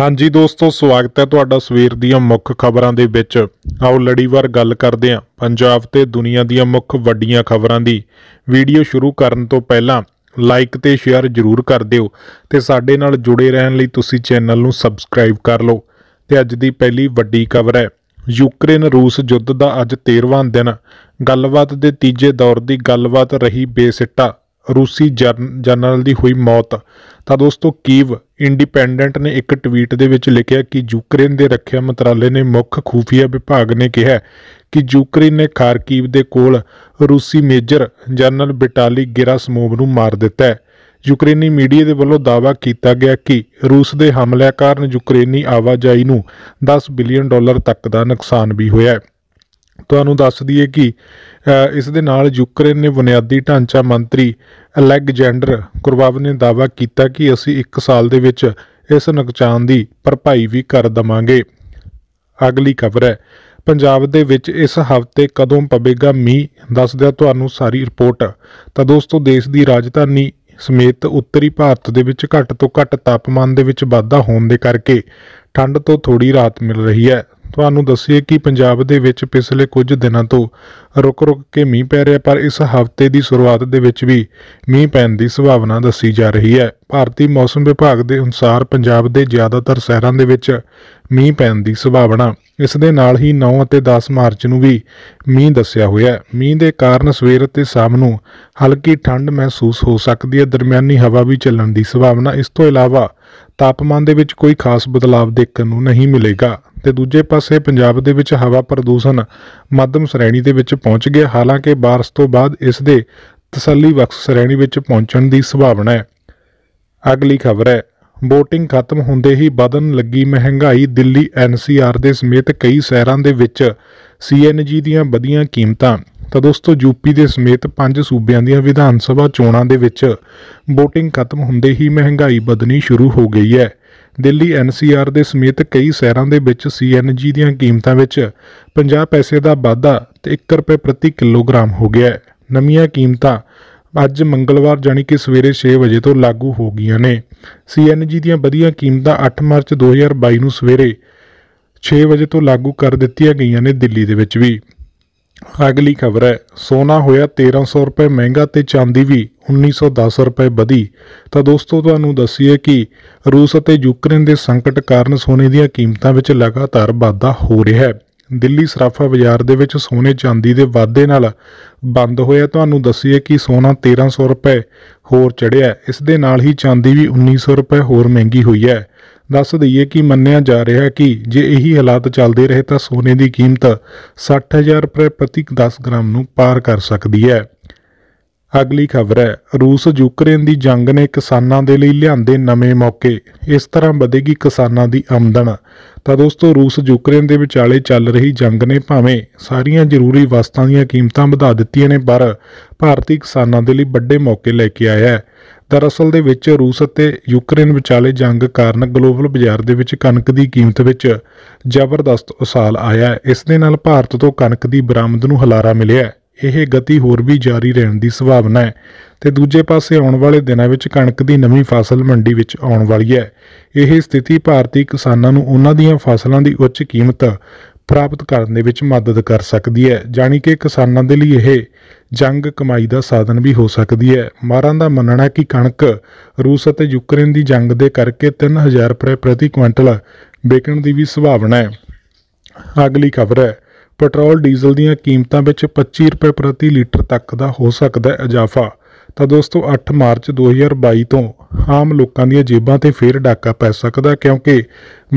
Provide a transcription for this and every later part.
ਹਾਂਜੀ ਦੋਸਤੋ ਸਵਾਗਤ ਹੈ ਤੁਹਾਡਾ ਸਵੇਰ ਦੀਆਂ ਮੁੱਖ ਖਬਰਾਂ ਦੇ ਵਿੱਚ ਆਓ ਲੜੀਵਾਰ ਗੱਲ ਕਰਦੇ ਹਾਂ ਪੰਜਾਬ ਤੇ ਦੁਨੀਆ ਦੀਆਂ ਮੁੱਖ ਵੱਡੀਆਂ ਖਬਰਾਂ ਦੀ ਵੀਡੀਓ ਸ਼ੁਰੂ ਕਰਨ ਤੋਂ ਪਹਿਲਾਂ ਲਾਈਕ ਤੇ ਸ਼ੇਅਰ ਜ਼ਰੂਰ ਕਰ ਦਿਓ ਤੇ ਸਾਡੇ ਨਾਲ ਜੁੜੇ ਰਹਿਣ ਲਈ ਤੁਸੀਂ ਚੈਨਲ ਨੂੰ ਸਬਸਕ੍ਰਾਈਬ ਕਰ ਲਓ ਤੇ ਅੱਜ ਦੀ ਪਹਿਲੀ ਵੱਡੀ ਖਬਰ ਹੈ ਯੂਕਰੇਨ ਰੂਸ ਯੁੱਧ ਦਾ ਅੱਜ 13ਵਾਂ ਦਿਨ ਗੱਲਬਾਤ ਦੇ ਤੀਜੇ ਦੌਰ ਦੀ ਗੱਲਬਾਤ ਰਹੀ ਬੇਸਿੱਟਾ ਰੂਸੀ ਜਨਰਲ ਦੀ ਹੋਈ ਮੌਤ ਤਾਂ ਦੋਸਤੋ ਕੀਵ ਇੰਡੀਪੈਂਡੈਂਟ ਨੇ ਇੱਕ ਟਵੀਟ ਦੇ ਵਿੱਚ ਲਿਖਿਆ ਕਿ ਯੂਕਰੇਨ ਦੇ ਰੱਖਿਆ ਮੰਤਰਾਲੇ ਨੇ ਮੁੱਖ ਖੂਫੀਆ ਵਿਭਾਗ ਨੇ ਕਿਹਾ ਕਿ ਯੂਕਰੇਨ ਨੇ ਖਾਰਕੀਵ ਦੇ ਕੋਲ ਰੂਸੀ ਮੇਜਰ ਜਨਰਲ ਬਿਟਾਲੀ ਗੇਰਾਸਮੋਵ ਨੂੰ ਮਾਰ ਦਿੱਤਾ ਯੂਕਰੇਨੀ ਮੀਡੀਆ ਦੇ ਵੱਲੋਂ ਦਾਅਵਾ ਕੀਤਾ ਗਿਆ ਕਿ ਰੂਸ ਦੇ ਹਮਲਿਆਂ ਕਾਰਨ ਯੂਕਰੇਨੀ ਆਵਾਜਾਈ ਨੂੰ 10 ਬਿਲੀਅਨ ਡਾਲਰ ਤੱਕ ਦਾ ਨੁਕਸਾਨ ਵੀ ਹੋਇਆ ਹੈ ਤੁਹਾਨੂੰ ਦੱਸ ਦਈਏ ਕਿ ਇਸ ਦੇ ਨਾਲ ਯੂਕਰੇਨ ਨੇ ਬੁਨਿਆਦੀ ਢਾਂਚਾ ਮੰਤਰੀ ਅਲੈਗਜੈਂਡਰ ਕੁਰਬਾਵ ਨੇ ਦਾਅਵਾ ਕੀਤਾ ਕਿ ਅਸੀਂ 1 ਸਾਲ ਦੇ ਵਿੱਚ ਇਸ ਨੁਕਸਾਨ ਦੀ ਭਰਪਾਈ ਵੀ ਕਰ ਦਵਾਂਗੇ ਅਗਲੀ ਖਬਰ ਹੈ ਪੰਜਾਬ ਦੇ ਵਿੱਚ ਇਸ ਹਫਤੇ ਕਦੋਂ ਪਵੇਗਾ ਮੀਂਹ ਦਿਆ ਤੁਹਾਨੂੰ ਸਾਰੀ ਰਿਪੋਰਟ ਤਾਂ ਦੋਸਤੋ ਦੇਸ਼ ਦੀ ਰਾਜਧਾਨੀ ਸਮੇਤ ਉੱਤਰੀ ਭਾਰਤ ਦੇ ਵਿੱਚ ਘੱਟ ਤੋਂ ਘੱਟ ਤਾਪਮਾਨ ਦੇ ਵਿੱਚ ਵਾਧਾ ਹੋਣ ਦੇ ਕਰਕੇ ਠੰਡ ਤੋਂ ਥੋੜੀ ਰਾਤ ਮਿਲ ਰਹੀ ਹੈ ਤੁਹਾਨੂੰ ਦੱਸੀਏ ਕਿ ਪੰਜਾਬ ਦੇ ਵਿੱਚ ਪਿਛਲੇ ਕੁਝ ਦਿਨਾਂ ਤੋਂ ਰੁਕ-ਰੁਕ ਕੇ ਮੀਂਹ ਪੈ ਰਿਹਾ ਪਰ ਇਸ ਹਫ਼ਤੇ ਦੀ ਸ਼ੁਰੂਆਤ ਦੇ ਵਿੱਚ ਵੀ ਮੀਂਹ ਪੈਣ ਦੀ ਸੰਭਾਵਨਾ ਦੱਸੀ ਜਾ ਰਹੀ ਹੈ ਭਾਰਤੀ ਮੌਸਮ ਵਿਭਾਗ ਦੇ ਅਨੁਸਾਰ ਪੰਜਾਬ ਦੇ ਜ਼ਿਆਦਾਤਰ ਸ਼ਹਿਰਾਂ ਦੇ ਵਿੱਚ ਮੀਂਹ ਪੈਣ ਦੀ ਸੰਭਾਵਨਾ ਇਸ ਦੇ ਨਾਲ ਹੀ 9 ਅਤੇ 10 ਮਾਰਚ ਨੂੰ ਵੀ ਮੀਂਹ ਦੱਸਿਆ ਹੋਇਆ ਹੈ ਮੀਂਹ ਦੇ ਕਾਰਨ ਸਵੇਰ ਅਤੇ ਸ਼ਾਮ ਨੂੰ ਹਲਕੀ ਠੰਡ ਮਹਿਸੂਸ ਹੋ ਸਕਦੀ ਹੈ ਦਰਮਿਆਨੀ ਹਵਾ ਵੀ ਚੱਲਣ ਦੀ ਸੰਭਾਵਨਾ ਇਸ ਤੋਂ ਇਲਾਵਾ ਤਾਪਮਾਨ ਦੇ ਵਿੱਚ ਕੋਈ ਖਾਸ ਬਦਲਾਅ ਦੇਖਣ ਨੂੰ ਨਹੀਂ ਮਿਲੇਗਾ ਤੇ ਦੂਜੇ ਪਾਸੇ ਪੰਜਾਬ ਦੇ ਵਿੱਚ ਹਵਾ ਪ੍ਰਦੂਸ਼ਣ ਮੱਧਮ ਸ਼੍ਰੇਣੀ ਦੇ ਵਿੱਚ ਪਹੁੰਚ ਗਿਆ ਹਾਲਾਂਕਿ ਬਾਰਸ ਤੋਂ ਬਾਅਦ ਇਸ ਦੇ ਤਸੱਲੀ ਬਖਸ਼ ਸ਼੍ਰੇਣੀ ਵਿੱਚ ਪਹੁੰਚਣ ਦੀ ਸੰਭਾਵਨਾ ਹੈ ਅਗਲੀ ਖਬਰ ਹੈ VOTING ਖਤਮ ਹੁੰਦੇ ਹੀ ਵਧਣ ਲੱਗੀ ਮਹਿੰਗਾਈ ਦਿੱਲੀ ਐਨਸੀਆਰ ਦੇ ਸਮੇਤ ਕਈ ਸ਼ਹਿਰਾਂ ਦੇ ਵਿੱਚ ਸੀਐਨਜੀ ਦੀਆਂ ਵਧੀਆਂ ਕੀਮਤਾਂ ਤਾਂ ਦੋਸਤੋ ਯੂਪੀ ਦੇ ਸਮੇਤ ਪੰਜ ਸੂਬਿਆਂ ਦੀਆਂ ਵਿਧਾਨ ਸਭਾ ਚੋਣਾਂ ਦੇ ਵਿੱਚ VOTING ਖਤਮ ਹੁੰਦੇ ਹੀ ਮਹਿੰਗਾਈ ਵਧਣੀ ਸ਼ੁਰੂ ਹੋ ਗਈ ਹੈ ਦਿੱਲੀ ਐਨਸੀਆਰ ਦੇ ਸਮੇਤ ਕਈ ਸ਼ਹਿਰਾਂ ਦੇ ਵਿੱਚ ਸੀਐਨਜੀ ਦੀਆਂ ਕੀਮਤਾਂ ਵਿੱਚ 50 ਪੈਸੇ ਦਾ ਵਾਧਾ ਤੇ 1 ਰੁਪਏ ਪ੍ਰਤੀ ਕਿਲੋਗ੍ਰਾਮ ਹੋ ਗਿਆ ਹੈ ਨਵੀਆਂ ਕੀਮਤਾਂ ਅੱਜ ਮੰਗਲਵਾਰ ਜਾਨੀ ਕਿ ਸਵੇਰੇ 6 ਵਜੇ ਤੋਂ ਲਾਗੂ ਹੋ ਗਈਆਂ ਨੇ ਸੀਐਨਜੀ ਦੀਆਂ ਵਧੀਆਂ ਕੀਮਤਾਂ 8 ਮਾਰਚ 2022 ਨੂੰ ਸਵੇਰੇ 6 ਵਜੇ ਤੋਂ ਲਾਗੂ ਕਰ ਦਿੱਤੀਆਂ ਗਈਆਂ ਨੇ ਦਿੱਲੀ ਦੇ ਵਿੱਚ ਵੀ ਅਗਲੀ ਖਬਰ ਹੈ ਸੋਨਾ ਹੋਇਆ 1300 ਰੁਪਏ ਮਹਿੰਗਾ ਤੇ ਚਾਂਦੀ ਵੀ 1910 ਰੁਪਏ ਵਧੀ ਤਾਂ ਦੋਸਤੋ ਤੁਹਾਨੂੰ ਦੱਸੀਏ ਕਿ ਰੂਸ ਅਤੇ ਯੂਕਰੇਨ ਦੇ ਸੰਕਟ ਕਾਰਨ ਸੋਨੇ ਦੀਆਂ ਕੀਮਤਾਂ ਵਿੱਚ ਲਗਾਤਾਰ ਵਾਧਾ ਹੋ ਰਿਹਾ ਹੈ ਦਿੱਲੀ ਸਰਾਫਾ ਬਾਜ਼ਾਰ ਦੇ ਵਿੱਚ ਸੋਨੇ ਚਾਂਦੀ ਦੇ ਵਾਧੇ ਨਾਲ ਬੰਦ ਹੋਇਆ ਤੁਹਾਨੂੰ ਦੱਸੀਏ ਕਿ ਸੋਨਾ 1300 ਰੁਪਏ ਹੋਰ ਚੜਿਆ ਇਸ ਦੇ ਨਾਲ ਹੀ ਚਾਂਦੀ ਵੀ 1900 ਰੁਪਏ ਹੋਰ ਮਹਿੰਗੀ ਹੋਈ ਹੈ ਦੱਸ ਦਈਏ ਕਿ ਮੰਨਿਆ ਜਾ ਰਿਹਾ ਕਿ ਜੇ ਇਹੀ ਹਾਲਾਤ ਚੱਲਦੇ ਰਹੇ ਤਾਂ ਸੋਨੇ ਦੀ ਕੀਮਤ 60000 ਰੁਪਏ ਪ੍ਰਤੀ 10 ਗ੍ਰਾਮ ਨੂੰ ਪਾਰ ਕਰ ਸਕਦੀ ਹੈ ਅਗਲੀ ਖਬਰ ਹੈ ਰੂਸ ਯੂਕਰੇਨ ਦੀ ਜੰਗ ਨੇ ਕਿਸਾਨਾਂ ਦੇ ਲਈ ਲਿਆਂਦੇ ਨਵੇਂ ਮੌਕੇ ਇਸ ਤਰ੍ਹਾਂ ਵਧੇਗੀ ਕਿਸਾਨਾਂ ਦੀ ਆਮਦਨ ਤਾਂ ਦੋਸਤੋ ਰੂਸ ਯੂਕਰੇਨ ਦੇ ਵਿਚਾਲੇ ਚੱਲ ਰਹੀ ਜੰਗ ਨੇ ਭਾਵੇਂ ਸਾਰੀਆਂ ਜ਼ਰੂਰੀ ਵਸਤਾਂ ਦੀਆਂ ਕੀਮਤਾਂ ਵਧਾ ਦਿੱਤੀਆਂ ਨੇ ਪਰ ਭਾਰਤੀ ਕਿਸਾਨਾਂ ਦੇ ਲਈ ਵੱਡੇ ਮੌਕੇ ਲੈ ਕੇ ਆਇਆ ਹੈ ਦਰਅਸਲ ਦੇ ਵਿੱਚ ਰੂਸ ਅਤੇ ਯੂਕਰੇਨ ਵਿਚਾਲੇ ਜੰਗ ਕਾਰਨ ਗਲੋਬਲ ਬਾਜ਼ਾਰ ਦੇ ਵਿੱਚ ਕਣਕ ਦੀ ਕੀਮਤ ਵਿੱਚ ਜ਼ਬਰਦਸਤ ਉਸਾਲ ਆਇਆ ਹੈ ਇਸ ਦੇ ਨਾਲ ਭਾਰਤ ਤੋਂ ਕਣਕ ਦੀ ਬਰਾਮਦ ਨੂੰ ਹਲਾਰਾ ਮਿਲਿਆ ਹੈ ਇਹ ਗਤੀ ਹੋਰ ਵੀ ਜਾਰੀ ਰਹਿਣ ਦੀ ਸੰਭਾਵਨਾ ਹੈ ਤੇ ਦੂਜੇ ਪਾਸੇ ਆਉਣ ਵਾਲੇ ਦਿਨਾਂ ਵਿੱਚ ਕਣਕ ਦੀ ਨਵੀਂ ਫਸਲ ਮੰਡੀ ਵਿੱਚ ਆਉਣ ਵਾਲੀ ਹੈ ਇਹ ਸਥਿਤੀ ਭਾਰਤੀ ਕਿਸਾਨਾਂ ਨੂੰ ਉਹਨਾਂ ਦੀਆਂ ਫਸਲਾਂ ਦੀ ਉੱਚ ਕੀਮਤ ਪ੍ਰਾਪਤ ਕਰਨ ਦੇ ਵਿੱਚ ਮਦਦ ਕਰ ਸਕਦੀ ਹੈ ਜਾਨੀ ਕਿ ਕਿਸਾਨਾਂ ਦੇ ਲਈ ਇਹ ਜੰਗ ਕਮਾਈ ਦਾ ਸਾਧਨ ਵੀ ਹੋ ਸਕਦੀ ਹੈ ਮਾਰਾਂ ਦਾ ਮੰਨਣਾ ਹੈ ਕਿ ਕਣਕ ਰੂਸ ਅਤੇ ਯੂਕਰੇਨ ਦੀ ਜੰਗ ਦੇ ਕਰਕੇ 3000 ਰੁਪਏ ਪ੍ਰਤੀ ਕੁਇੰਟਲ ਵਿਕਣ ਦੀ ਵੀ ਸੰਭਾਵਨਾ ਹੈ ਅਗਲੀ ਖਬਰ ਹੈ ਪੈਟਰੋਲ ਡੀਜ਼ਲ ਦੀਆਂ ਕੀਮਤਾਂ ਵਿੱਚ 25 ਰੁਪਏ ਪ੍ਰਤੀ ਲੀਟਰ ਤੱਕ ਦਾ ਹੋ ਸਕਦਾ ਹੈ ਇਜ਼ਾਫਾ ਤਾਂ ਦੋਸਤੋ 8 ਮਾਰਚ 2022 ਤੋਂ ਆਮ ਲੋਕਾਂ ਦੀਆਂ ਜੇਬਾਂ ਤੇ ਫੇਰ ਡਾਕਾ ਪੈ ਸਕਦਾ ਕਿਉਂਕਿ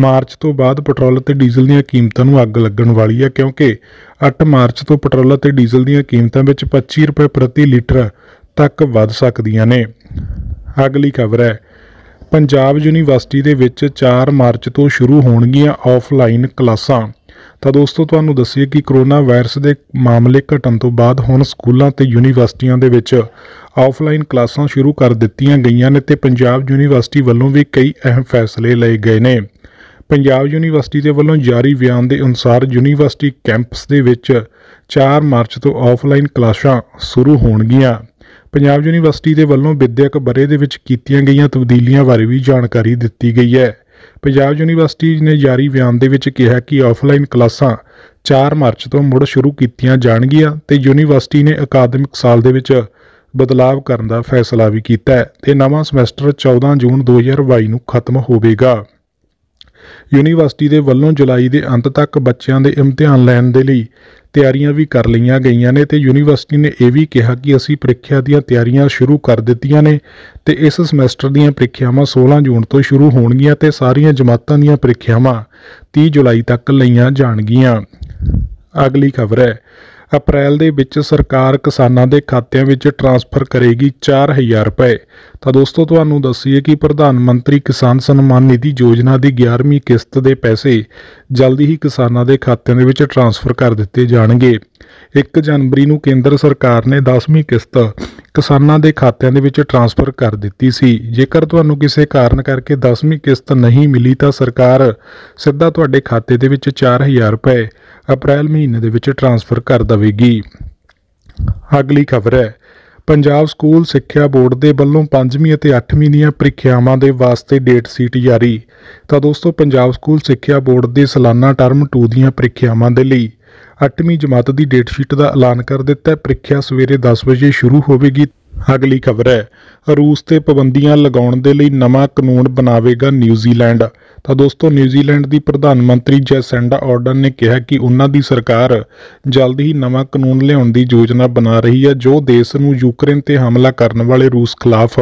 ਮਾਰਚ ਤੋਂ ਬਾਅਦ ਪੈਟਰੋਲ ਅਤੇ ਡੀਜ਼ਲ ਦੀਆਂ ਕੀਮਤਾਂ ਨੂੰ ਅੱਗ ਲੱਗਣ ਵਾਲੀ ਹੈ ਕਿਉਂਕਿ 8 ਮਾਰਚ ਤੋਂ ਪੈਟਰੋਲ ਅਤੇ ਡੀਜ਼ਲ ਦੀਆਂ ਕੀਮਤਾਂ ਵਿੱਚ 25 ਰੁਪਏ ਪ੍ਰਤੀ ਲੀਟਰ ਤੱਕ ਵੱਧ ਸਕਦੀਆਂ ਨੇ ਅਗਲੀ ਖਬਰ ਹੈ ਪੰਜਾਬ ਯੂਨੀਵਰਸਿਟੀ ਦੇ ਵਿੱਚ 4 ਮਾਰਚ ਤੋਂ ਸ਼ੁਰੂ ਹੋਣਗੀਆਂ ਆਫਲਾਈਨ ਕਲਾਸਾਂ ਤਾਂ ਦੋਸਤੋ ਤੁਹਾਨੂੰ ਦੱਸੀਏ ਕਿ ਕਰੋਨਾ ਵਾਇਰਸ ਦੇ ਮਾਮਲੇ ਘਟਣ ਤੋਂ ਬਾਅਦ ਹੁਣ ਸਕੂਲਾਂ ਤੇ ਯੂਨੀਵਰਸਿਟੀਆਂ ਦੇ ਵਿੱਚ ਆਫਲਾਈਨ ਕਲਾਸਾਂ ਸ਼ੁਰੂ ਕਰ ਦਿੱਤੀਆਂ ਗਈਆਂ ਨੇ ਤੇ ਪੰਜਾਬ ਯੂਨੀਵਰਸਿਟੀ ਵੱਲੋਂ ਵੀ ਕਈ ਅਹਿਮ ਫੈਸਲੇ ਲਏ ਗਏ ਨੇ ਪੰਜਾਬ ਯੂਨੀਵਰਸਿਟੀ ਦੇ ਵੱਲੋਂ ਜਾਰੀ ਬਿਆਨ ਦੇ ਅਨੁਸਾਰ ਯੂਨੀਵਰਸਿਟੀ ਕੈਂਪਸ ਦੇ ਵਿੱਚ 4 ਮਾਰਚ ਤੋਂ ਆਫਲਾਈਨ ਕਲਾਸਾਂ ਸ਼ੁਰੂ ਹੋਣਗੀਆਂ ਪੰਜਾਬ ਯੂਨੀਵਰਸਿਟੀ ਦੇ ਵੱਲੋਂ ਵਿਦਿਅਕ ਬਰੇ ਦੇ ਵਿੱਚ ਕੀਤੀਆਂ ਗਈਆਂ ਤਬਦੀਲੀਆਂ ਬਾਰੇ ਵੀ ਜਾਣਕਾਰੀ ਦਿੱਤੀ ਗਈ ਹੈ ਪੰਜਾਬ ਯੂਨੀਵਰਸਿਟੀ ਨੇ ਜਾਰੀ ਬਿਆਨ ਦੇ ਵਿੱਚ ਕਿਹਾ ਕਿ ਆਫਲਾਈਨ ਕਲਾਸਾਂ 4 ਮਾਰਚ ਤੋਂ ਮੁੜ ਸ਼ੁਰੂ ਕੀਤੀਆਂ ਜਾਣਗੀਆਂ ਤੇ ਯੂਨੀਵਰਸਿਟੀ ਨੇ ਅਕਾਦਮਿਕ ਸਾਲ ਦੇ ਵਿੱਚ ਬਦਲਾਅ ਕਰਨ ਦਾ ਫੈਸਲਾ ਵੀ ਕੀਤਾ ਹੈ ਤੇ ਨਵਾਂ ਸਮੈਸਟਰ 14 ਜੂਨ 2022 ਨੂੰ ਖਤਮ ਹੋਵੇਗਾ ਯੂਨੀਵਰਸਿਟੀ ਦੇ ਵੱਲੋਂ ਜੁਲਾਈ ਦੇ ਅੰਤ ਤੱਕ ਬੱਚਿਆਂ ਦੇ ਇਮਤਿਹਾਨ ਲੈਣ ਦੇ ਲਈ ਤਿਆਰੀਆਂ ਵੀ ਕਰ ਲਈਆਂ ਗਈਆਂ ਨੇ ਤੇ ਯੂਨੀਵਰਸਿਟੀ ਨੇ ਇਹ ਵੀ ਕਿਹਾ ਕਿ ਅਸੀਂ ਪ੍ਰੀਖਿਆ ਦੀਆਂ ਤਿਆਰੀਆਂ ਸ਼ੁਰੂ ਕਰ ਦਿੱਤੀਆਂ ਨੇ ਤੇ ਇਸ ਸਮੈਸਟਰ ਦੀਆਂ ਪ੍ਰੀਖਿਆਵਾਂ 16 ਜੂਨ ਤੋਂ ਸ਼ੁਰੂ ਹੋਣਗੀਆਂ ਤੇ ਸਾਰੀਆਂ ਜਮਾਤਾਂ ਦੀਆਂ ਪ੍ਰੀਖਿਆਵਾਂ 30 ਜੁਲਾਈ ਤੱਕ ਲਈਆਂ ਜਾਣਗੀਆਂ ਅਗਲੀ ਖਬਰ ਹੈ ਅਪ੍ਰੈਲ ਦੇ ਵਿੱਚ ਸਰਕਾਰ ਕਿਸਾਨਾਂ ਦੇ ਖਾਤਿਆਂ ਵਿੱਚ ਟ੍ਰਾਂਸਫਰ ਕਰੇਗੀ 4000 ਰੁਪਏ ਤਾਂ ਦੋਸਤੋ ਤੁਹਾਨੂੰ ਦੱਸੀਏ ਕਿ ਪ੍ਰਧਾਨ ਮੰਤਰੀ ਕਿਸਾਨ ਸਨਮਾਨ ਨਿਧੀ ਯੋਜਨਾ ਦੀ 11ਵੀਂ ਕਿਸ਼ਤ ਦੇ ਪੈਸੇ ਜਲਦੀ ਹੀ ਕਿਸਾਨਾਂ ਦੇ ਖਾਤਿਆਂ ਦੇ ਵਿੱਚ ਟ੍ਰਾਂਸਫਰ ਕਰ ਦਿੱਤੇ ਜਾਣਗੇ 1 ਜਨਵਰੀ ਨੂੰ ਕੇਂਦਰ ਸਰਕਾਰ ਨੇ 10ਵੀਂ ਕਿਸ਼ਤ ਕਿਸਾਨਾਂ ਦੇ ਖਾਤਿਆਂ ਦੇ ਵਿੱਚ ਟਰਾਂਸਫਰ ਕਰ ਦਿੱਤੀ ਸੀ ਜੇਕਰ ਤੁਹਾਨੂੰ ਕਿਸੇ ਕਾਰਨ ਕਰਕੇ 10ਵੀਂ ਕਿਸ਼ਤ ਨਹੀਂ ਮਿਲੀ ਤਾਂ ਸਰਕਾਰ ਸਿੱਧਾ ਤੁਹਾਡੇ ਖਾਤੇ ਦੇ ਵਿੱਚ 4000 ਰੁਪਏ ਅਪ੍ਰੈਲ ਮਹੀਨੇ ਦੇ ਵਿੱਚ ਟਰਾਂਸਫਰ ਕਰ ਦੇਵੇਗੀ ਅਗਲੀ ਖਬਰ ਹੈ ਪੰਜਾਬ ਸਕੂਲ ਸਿੱਖਿਆ ਬੋਰਡ ਦੇ ਵੱਲੋਂ 5ਵੀਂ ਅਤੇ 8ਵੀਂ ਦੀਆਂ ਪ੍ਰੀਖਿਆਵਾਂ ਦੇ ਵਾਸਤੇ ਡੇਟ ਸੀਟ ਜਾਰੀ ਤਾਂ ਦੋਸਤੋ ਪੰਜਾਬ ਸਕੂਲ ਸਿੱਖਿਆ ਬੋਰਡ ਦੇ ਸਾਲਾਨਾ ਟਰਮ 2 ਦੀਆਂ ਪ੍ਰੀਖਿਆਵਾਂ ਦੇ ਲਈ 8ਵੀਂ ਜਮਾਤ ਦੀ ਡੇਟ ਸ਼ੀਟ ਦਾ ਐਲਾਨ ਕਰ ਦਿੱਤਾ ਹੈ ਪ੍ਰੀਖਿਆ ਸਵੇਰੇ 10 ਵਜੇ ਸ਼ੁਰੂ ਹੋਵੇਗੀ ਅਗਲੀ ਖਬਰ ਹੈ ਰੂਸ ਤੇ ਪਾਬੰਦੀਆਂ ਲਗਾਉਣ ਦੇ ਲਈ ਨਵਾਂ ਕਾਨੂੰਨ ਬਣਾਵੇਗਾ ਨਿਊਜ਼ੀਲੈਂਡ ਤਾਂ ਦੋਸਤੋ ਨਿਊਜ਼ੀਲੈਂਡ ਦੀ ਪ੍ਰਧਾਨ ਮੰਤਰੀ ਜੈਸੈਂਡਾ ਆਰਡਨ ਨੇ ਕਿਹਾ ਕਿ ਉਹਨਾਂ ਦੀ ਸਰਕਾਰ ਜਲਦ ਹੀ ਨਵਾਂ ਕਾਨੂੰਨ ਲਿਆਉਣ ਦੀ ਯੋਜਨਾ ਬਣਾ ਰਹੀ ਹੈ ਜੋ ਦੇਸ਼ ਨੂੰ ਯੂਕਰੇਨ ਤੇ ਹਮਲਾ ਕਰਨ ਵਾਲੇ ਰੂਸ ਖਿਲਾਫ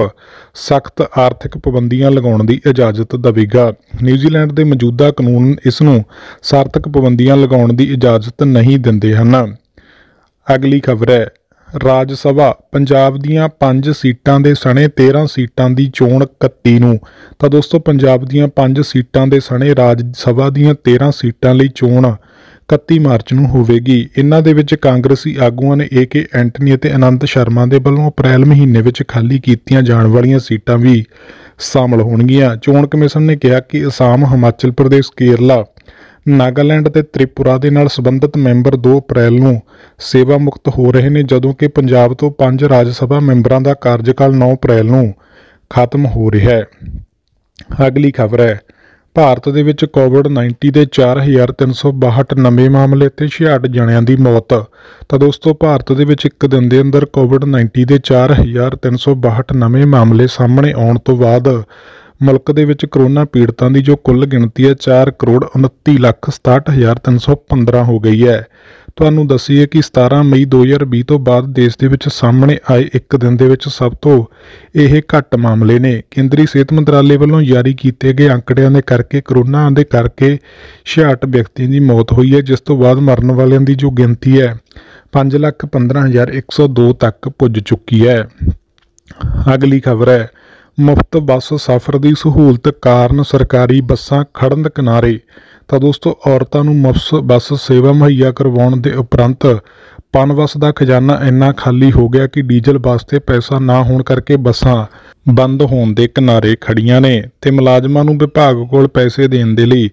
ਸਖਤ ਆਰਥਿਕ ਪਾਬੰਦੀਆਂ ਲਗਾਉਣ ਦੀ ਇਜਾਜ਼ਤ ਦੇਵੇਗਾ ਨਿਊਜ਼ੀਲੈਂਡ ਦੇ ਮੌਜੂਦਾ ਕਾਨੂੰਨ ਇਸ ਨੂੰ ਸਾਰਥਕ ਪਾਬੰਦੀਆਂ ਲਗਾਉਣ ਦੀ ਇਜਾਜ਼ਤ ਨਹੀਂ ਦਿੰਦੇ ਹਨ ਅਗਲੀ ਖਬਰ ਹੈ ਰਾਜ ਸਭਾ ਪੰਜਾਬ ਦੀਆਂ 5 ਸੀਟਾਂ ਦੇ ਸਣੇ 13 ਸੀਟਾਂ ਦੀ ਚੋਣ 31 ਨੂੰ ਤਾਂ ਦੋਸਤੋ ਪੰਜਾਬ ਦੀਆਂ 5 ਸੀਟਾਂ ਦੇ ਸਣੇ ਰਾਜ ਸਭਾ ਦੀਆਂ 13 ਸੀਟਾਂ ਲਈ ਚੋਣ 31 ਮਾਰਚ ਨੂੰ ਹੋਵੇਗੀ ਇਹਨਾਂ ਦੇ ਵਿੱਚ ਕਾਂਗਰਸੀ ਆਗੂਆਂ ਨੇ ਏਕੇ ਐਂਟਨੀ ਅਤੇ ਅਨੰਤ ਸ਼ਰਮਾ ਦੇ ਵੱਲੋਂ ਅਪ੍ਰੈਲ ਮਹੀਨੇ ਵਿੱਚ ਖਾਲੀ ਕੀਤੀਆਂ ਜਾਣ ਵਾਲੀਆਂ ਸੀਟਾਂ ਵੀ ਸ਼ਾਮਲ ਹੋਣਗੀਆਂ ਚੋਣ ਕਮਿਸ਼ਨ ਨੇ ਕਿਹਾ ਕਿ ਅਸਾਮ ਹਿਮਾਚਲ ਪ੍ਰਦੇਸ਼ ਕੇਰਲਾ ਨਾਗਾਲੈਂਡ ਤੇ ਤ੍ਰਿਪੁਰਾ ਦੇ ਨਾਲ ਸੰਬੰਧਿਤ ਮੈਂਬਰ 2 ਅਪ੍ਰੈਲ ਨੂੰ ਸੇਵਾ ਮੁਕਤ ਹੋ ਰਹੇ ਨੇ ਜਦੋਂ ਕਿ ਪੰਜਾਬ ਤੋਂ 5 ਰਾਜ ਸਭਾ ਮੈਂਬਰਾਂ ਦਾ ਕਾਰਜਕਾਲ 9 ਅਪ੍ਰੈਲ ਨੂੰ ਖਤਮ ਹੋ ਰਿਹਾ ਹੈ ਅਗਲੀ ਖਬਰ ਹੈ ਭਾਰਤ ਦੇ ਵਿੱਚ ਕੋਵਿਡ-19 ਦੇ 4362 ਨਵੇਂ ਮਾਮਲੇ ਤੇ 66 ਜਣਿਆਂ ਦੀ ਮੌਤ ਤਾਂ ਦੋਸਤੋ ਭਾਰਤ ਦੇ ਵਿੱਚ ਇੱਕ ਦਿਨ ਦੇ ਅੰਦਰ ਕੋਵਿਡ-19 ਦੇ 4362 ਨਵੇਂ ਮਾਮਲੇ ਸਾਹਮਣੇ ਆਉਣ ਤੋਂ ਬਾਅਦ ਮੁਲਕ ਦੇ ਵਿੱਚ ਕਰੋਨਾ ਪੀੜਤਾਂ ਦੀ ਜੋ ਕੁੱਲ ਗਿਣਤੀ ਹੈ 4 ਕਰੋੜ 29 ਲੱਖ 67315 ਹੋ ਗਈ ਹੈ ਤੁਹਾਨੂੰ ਦੱਸੀਏ ਕਿ 17 ਮਈ 2020 ਤੋਂ ਬਾਅਦ ਦੇਸ਼ ਦੇ ਵਿੱਚ ਸਾਹਮਣੇ ਆਏ ਇੱਕ ਦਿਨ ਦੇ ਵਿੱਚ ਸਭ ਤੋਂ ਇਹ ਘੱਟ ਮਾਮਲੇ ਨੇ ਕੇਂਦਰੀ ਸਿਹਤ ਮੰਤਰਾਲੇ ਵੱਲੋਂ ਜਾਰੀ ਕੀਤੇ ਗਏ ਅੰਕੜਿਆਂ ਦੇ ਕਰਕੇ ਕਰੋਨਾ ਦੇ ਕਰਕੇ 66 ਵਿਅਕਤੀਆਂ ਦੀ ਮੌਤ ਹੋਈ ਹੈ ਜਿਸ ਤੋਂ ਬਾਅਦ ਮਰਨ ਵਾਲਿਆਂ ਦੀ ਜੋ ਗਿਣਤੀ ਹੈ 515102 ਤੱਕ ਪੁੱਜ ਚੁੱਕੀ ਹੈ ਅਗਲੀ ਖਬਰ ਹੈ ਮੁਫਤ ਬੱਸ ਸਫ਼ਰ ਦੀ ਸਹੂਲਤ ਕਾਰਨ ਸਰਕਾਰੀ ਬੱਸਾਂ ਖੜਨ ਦੇ ਕਿਨਾਰੇ ਤਾਂ ਦੋਸਤੋ ਔਰਤਾਂ ਨੂੰ ਮੁਫਤ ਬੱਸ ਸੇਵਾ ਮੁਹੱਈਆ ਕਰਵਾਉਣ ਦੇ ਉਪਰੰਤ ਪਨਵਸ ਦਾ ਖਜ਼ਾਨਾ ਇੰਨਾ ਖਾਲੀ ਹੋ ਗਿਆ ਕਿ ਡੀਜ਼ਲ ਬੱਸ ਤੇ ਪੈਸਾ ਨਾ ਹੋਣ ਕਰਕੇ ਬੱਸਾਂ ਬੰਦ ਹੋਣ ਦੇ ਕਿਨਾਰੇ ਖੜੀਆਂ ਨੇ ਤੇ ਮੁਲਾਜ਼ਮਾਂ ਨੂੰ ਵਿਭਾਗ ਕੋਲ ਪੈਸੇ ਦੇਣ ਦੇ ਲਈ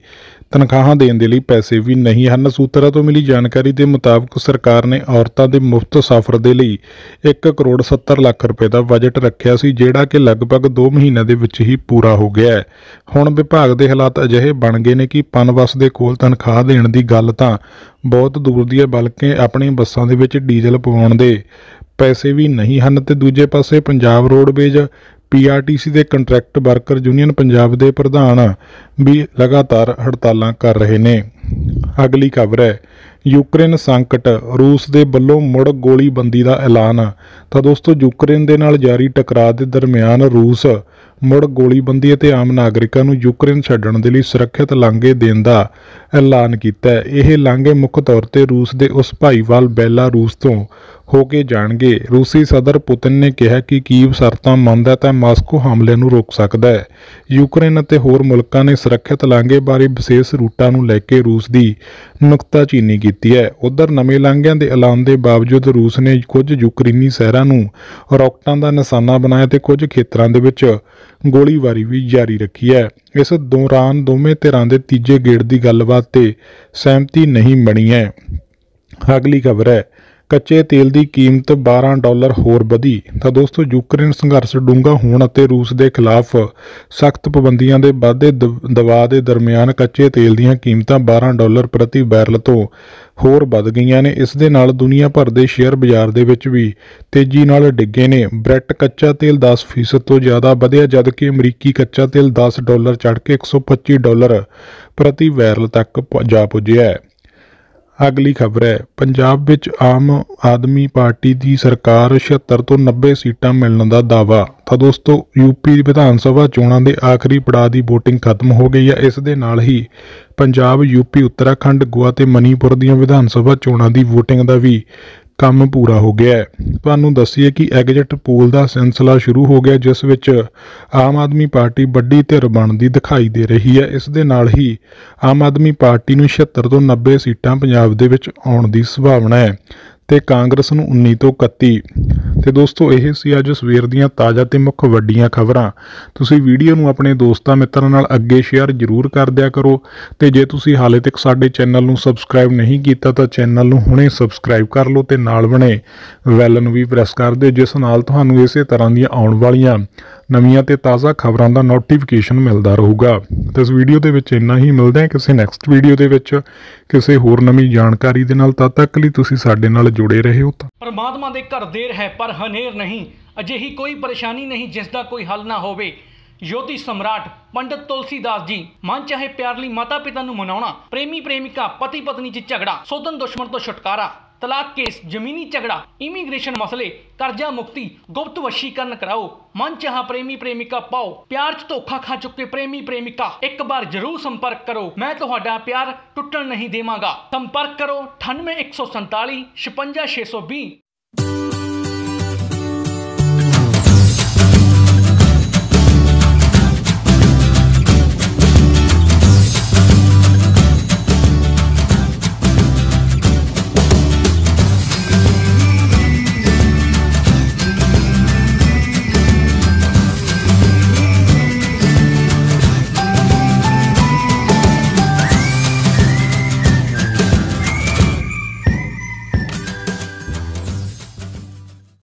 ਤਨਖਾਹਾਂ ਦੇਣ ਦੇ ਲਈ ਪੈਸੇ ਵੀ ਨਹੀਂ ਹਨ ਸੂਤਰਾਂ ਤੋਂ ਮਿਲੀ ਜਾਣਕਾਰੀ ਦੇ ਮੁਤਾਬਕ ਸਰਕਾਰ ਨੇ ਔਰਤਾਂ ਦੇ ਮੁਫਤ ਸਫ਼ਰ ਦੇ ਲਈ 1 ਕਰੋੜ 70 ਲੱਖ ਰੁਪਏ ਦਾ ਬਜਟ ਰੱਖਿਆ ਸੀ ਜਿਹੜਾ ਕਿ ਲਗਭਗ 2 ਮਹੀਨਿਆਂ ਦੇ ਵਿੱਚ ਹੀ ਪੂਰਾ ਹੋ ਗਿਆ ਹੈ ਹੁਣ ਵਿਭਾਗ ਦੇ ਹਾਲਾਤ ਅਜਿਹੇ ਬਣ ਗਏ ਨੇ ਕਿ ਪਨਵਸ ਦੇ ਕੋਲ ਤਨਖਾਹ ਦੇਣ ਦੀ ਗੱਲ ਤਾਂ ਬਹੁਤ ਦੂਰ ਦੀ ਹੈ ਬਲਕਿ ਆਪਣੀ ਬੱਸਾਂ ਦੇ ਵਿੱਚ ਡੀਜ਼ਲ ਪਵਾਉਣ ਦੇ ਪੈਸੇ ਵੀ ਨਹੀਂ ਹਨ ਤੇ ਦੂਜੇ ਪਾਸੇ ਪੰਜਾਬ ਰੋਡਵੇਜ ਪੀਆਰਟੀਸੀ ਦੇ ਕੰਟਰੈਕਟ ਵਰਕਰ ਯੂਨੀਅਨ ਪੰਜਾਬ ਦੇ ਪ੍ਰਧਾਨ ਵੀ ਲਗਾਤਾਰ ਹੜਤਾਲਾਂ ਕਰ ਰਹੇ ਨੇ ਅਗਲੀ ਖਬਰ ਹੈ ਯੂਕਰੇਨ ਸੰਕਟ ਰੂਸ ਦੇ ਵੱਲੋਂ ਮੁੜ ਗੋਲੀਬੰਦੀ ਦਾ ਐਲਾਨ ਤਾਂ ਦੋਸਤੋ ਯੂਕਰੇਨ ਦੇ ਨਾਲ ਜਾਰੀ ਟਕਰਾਅ ਦੇ ਦਰਮਿਆਨ ਰੂਸ ਮੁੜ ਗੋਲੀਬੰਦੀ ਅਤੇ ਆਮ ਨਾਗਰਿਕਾਂ ਨੂੰ ਯੂਕਰੇਨ ਛੱਡਣ ਦੇ ਲਈ ਸੁਰੱਖਿਅਤ ਲਾਂਘੇ ਦੇਣ ਦਾ ਐਲਾਨ ਕੀਤਾ ਹੈ ਇਹ ਲਾਂਘੇ ਮੁੱਖ ਤੌਰ ਤੇ ਰੂਸ ਦੇ ਉਸ ਭਾਈਵਾਲ ਬੈਲਾਰੂਸ ਤੋਂ ਹੋ ਕੇ ਜਾਣਗੇ ਰੂਸੀ ਸਦਰ ਪੁਤਿਨ ਨੇ ਕਿਹਾ ਕਿ ਕੀਵ ਸ਼ਰਤਾਂ ਮੰਨਦਾ ਤਾਂ ਮਾਸਕੋ ਹਮਲੇ ਨੂੰ ਰੋਕ ਸਕਦਾ ਹੈ ਯੂਕਰੇਨ ਅਤੇ ਹੋਰ ਮੁਲਕਾਂ ਨੇ ਸੁਰੱਖਿਅਤ ਲਾਂਘੇ ਬਾਰੇ ਵਿਸ਼ੇਸ਼ ਰੂਟਾਂ ਨੂੰ ਲੈ ਕੇ ਰੂਸ ਦੀ ਨੁਕਤਾਚੀਨੀ ਕੀਤੀ ਹੈ ਉਧਰ ਨਵੇਂ ਲਾਂਘਿਆਂ ਦੇ ਐਲਾਨ ਦੇ ਬਾਵਜੂਦ ਰੂਸ ਨੇ ਕੁਝ ਯੂਕਰੇਨੀ ਸ਼ਹਿਰਾਂ ਨੂੰ ਰੌਕਟਾਂ ਦਾ ਨਿਸ਼ਾਨਾ ਬਣਾਇਆ ਤੇ ਕੁਝ ਖੇਤਰਾਂ ਦੇ ਵਿੱਚ ਗੋਲੀਬਾਰੀ ਵੀ ਜਾਰੀ ਰੱਖੀ ਹੈ ਇਸ ਦੌਰਾਨ ਦੋਵੇਂ ਧਿਰਾਂ ਦੇ ਤੀਜੇ ਗੇੜ ਦੀ ਗੱਲਬਾਤ ਤੇ ਸਹਿਮਤੀ ਨਹੀਂ ਬਣੀ ਹੈ ਅਗਲੀ ਖਬਰ ਹੈ ਕੱਚੇ ਤੇਲ ਦੀ ਕੀਮਤ 12 ਡਾਲਰ ਹੋਰ ਵਧੀ ਤਾਂ ਦੋਸਤੋ ਯੂਕਰੇਨ ਸੰਘਰਸ਼ ਡੂੰਘਾ ਹੋਣ ਅਤੇ ਰੂਸ ਦੇ ਖਿਲਾਫ ਸਖਤ ਪਾਬੰਦੀਆਂ ਦੇ ਵਾਧੇ ਦਬਾਅ ਦੇ ਦਰਮਿਆਨ ਕੱਚੇ ਤੇਲ ਦੀਆਂ ਕੀਮਤਾਂ 12 ਡਾਲਰ ਪ੍ਰਤੀ ਬੈਰਲ ਤੋਂ ਹੋਰ ਵੱਧ ਗਈਆਂ ਨੇ ਇਸ ਦੇ ਨਾਲ ਦੁਨੀਆ ਭਰ ਦੇ ਸ਼ੇਅਰ ਬਾਜ਼ਾਰ ਦੇ ਵਿੱਚ ਵੀ ਤੇਜ਼ੀ ਨਾਲ ਡਿੱਗੇ ਨੇ ਬ੍ਰੈਟ ਕੱਚਾ ਤੇਲ 10% ਤੋਂ ਜ਼ਿਆਦਾ ਵਧਿਆ ਜਦ ਕਿ ਅਮਰੀਕੀ ਕੱਚਾ ਤੇਲ 10 ਡਾਲਰ ਚੜ੍ਹ ਕੇ 125 ਡਾਲਰ ਪ੍ਰਤੀ ਬੈਰਲ ਤੱਕ ਜਾ ਪੁੱਜਿਆ ਹੈ ਅਗਲੀ ਖਬਰ ਹੈ ਪੰਜਾਬ ਵਿੱਚ ਆਮ ਆਦਮੀ ਪਾਰਟੀ ਦੀ ਸਰਕਾਰ 76 ਤੋਂ 90 ਸੀਟਾਂ ਮਿਲਣ ਦਾ ਦਾਵਾ ਤਾਂ ਦੋਸਤੋ ਯੂਪੀ ਵਿਧਾਨ ਸਭਾ ਚੋਣਾਂ ਦੇ ਆਖਰੀ ਪੜਾਅ ਦੀ VOTING ਖਤਮ ਹੋ ਗਈ ਹੈ ਇਸ ਦੇ ਨਾਲ ਹੀ ਪੰਜਾਬ ਯੂਪੀ ਉੱਤਰਾਖੰਡ ਗੋਆ ਤੇ ਮਨੀਪੁਰ ਦੀਆਂ ਵਿਧਾਨ ਸਭਾ ਚੋਣਾਂ ਦੀ VOTING ਦਾ ਵੀ ਕੰਮ ਪੂਰਾ ਹੋ ਗਿਆ ਹੈ ਤੁਹਾਨੂੰ ਦੱਸੀਏ ਕਿ ਐਗਜ਼ਿਟ ਪੋਲ ਦਾ ਸਿਲਸਿਲਾ ਸ਼ੁਰੂ ਹੋ ਗਿਆ ਜਿਸ ਵਿੱਚ ਆਮ ਆਦਮੀ ਪਾਰਟੀ ਵੱਡੀ ਧਿਰ ਬਣਦੀ ਦਿਖਾਈ ਦੇ ਰਹੀ ਹੈ ਇਸ ਦੇ ਨਾਲ ਹੀ ਆਮ ਆਦਮੀ ਪਾਰਟੀ ਨੂੰ 76 ਤੋਂ 90 ਸੀਟਾਂ ਪੰਜਾਬ ਦੇ ਵਿੱਚ ਆਉਣ ਦੀ ਸੰਭਾਵਨਾ ਹੈ ਤੇ ਕਾਂਗਰਸ ਨੂੰ 19 ਤੋਂ 31 ਤੇ ਦੋਸਤੋ ਇਹ ਸੀ ਅੱਜ ਸਵੇਰ ਦੀਆਂ ਤਾਜ਼ਾ ਤੇ ਮੁੱਖ ਵੱਡੀਆਂ ਖਬਰਾਂ ਤੁਸੀਂ ਵੀਡੀਓ ਨੂੰ ਆਪਣੇ ਦੋਸਤਾਂ ਮਿੱਤਰਾਂ ਨਾਲ ਅੱਗੇ ਸ਼ੇਅਰ ਜ਼ਰੂਰ ਕਰ ਦਿਆ ਕਰੋ ਤੇ ਜੇ ਤੁਸੀਂ ਹਾਲੇ ਤੱਕ ਸਾਡੇ ਚੈਨਲ ਨੂੰ ਸਬਸਕ੍ਰਾਈਬ ਨਹੀਂ ਕੀਤਾ ਤਾਂ ਚੈਨਲ ਨੂੰ ਹੁਣੇ ਸਬਸਕ੍ਰਾਈਬ ਕਰ ਲਓ ਤੇ ਨਾਲ ਬਣੇ ਵੈਲ ਨੂੰ ਵੀ ਪ੍ਰੈਸ ਕਰ ਦਿਓ ਜਿਸ ਨਾਲ ਤੁਹਾਨੂੰ ਇਸੇ ਤਰ੍ਹਾਂ ਦੀਆਂ ਆਉਣ ਵਾਲੀਆਂ ਨਵੀਆਂ ਤੇ ਤਾਜ਼ਾ ਖਬਰਾਂ ਦਾ ਨੋਟੀਫਿਕੇਸ਼ਨ ਮਿਲਦਾ ਰਹੂਗਾ ਤੇ ਇਸ ਵੀਡੀਓ ਦੇ ਵਿੱਚ ਇੰਨਾ ਹੀ ਮਿਲਦੇ ਹਾਂ ਕਿਸੇ ਨੈਕਸਟ ਵੀਡੀਓ ਦੇ ਵਿੱਚ ਕਿਸੇ ਹੋਰ ਨਵੀਂ ਜਾਣਕਾਰੀ ਦੇ ਨਾਲ ਤਦ ਤੱਕ ਲਈ ਤੁਸੀਂ ਸਾਡੇ ਨਾਲ ਜੁੜੇ ਰਹੋ ਤਾਂ ਪਰਮਾਤਮਾ ਦੇ ਘਰ ਦੇਰ ਹੈ ਪਰ ਹਨੇਰ ਨਹੀਂ ਅਜਿਹੀ ਕੋਈ ਪਰੇਸ਼ਾਨੀ ਨਹੀਂ ਜਿਸ ਦਾ ਕੋਈ ਹੱਲ ਨਾ ਹੋਵੇ ਯੋਧੀ ਸਮਰਾਟ ਪੰਡਤ ਤੁਲਸੀਦਾਸ ਜੀ ਮਨ ਚਾਹੇ ਪਿਆਰ ਲਈ ਮਾਤਾ ਪਿਤਾ ਨੂੰ ਮਨਾਉਣਾ ਪ੍ਰੇਮੀ ਪ੍ਰੇਮਿਕਾ ਪਤੀ ਪਤਨੀ 'ਚ ਝਗੜਾ ਸੋਧਨ ਦੁਸ਼ਮਣ ਤੋਂ ਛੁਟਕਾਰਾ ਤਲਾਕ ਕੇਸ ਜ਼ਮੀਨੀ ਝਗੜਾ ਇਮੀਗ੍ਰੇਸ਼ਨ ਮਸਲੇ ਕਰਜ਼ਾ ਮੁਕਤੀ ਗੁਪਤ ਵਸ਼ੀਕਰਨ ਕਰਾਓ ਮਨ ਚਾਹਾ ਪ੍ਰੇਮੀ ਪ੍ਰੇਮਿਕਾ ਪਾਓ ਪਿਆਰ 'ਚ ਧੋਖਾ ਖਾ ਚੁੱਕੇ ਪ੍ਰੇਮੀ ਪ੍ਰੇਮਿਕਾ ਇੱਕ ਵਾਰ ਜ਼ਰੂਰ ਸੰਪਰਕ ਕਰੋ ਮੈਂ ਤੁਹਾਡਾ ਪਿਆਰ ਟੁੱਟਣ ਨਹੀਂ ਦੇਵਾਂਗਾ ਸੰਪਰਕ ਕਰੋ 98147 55620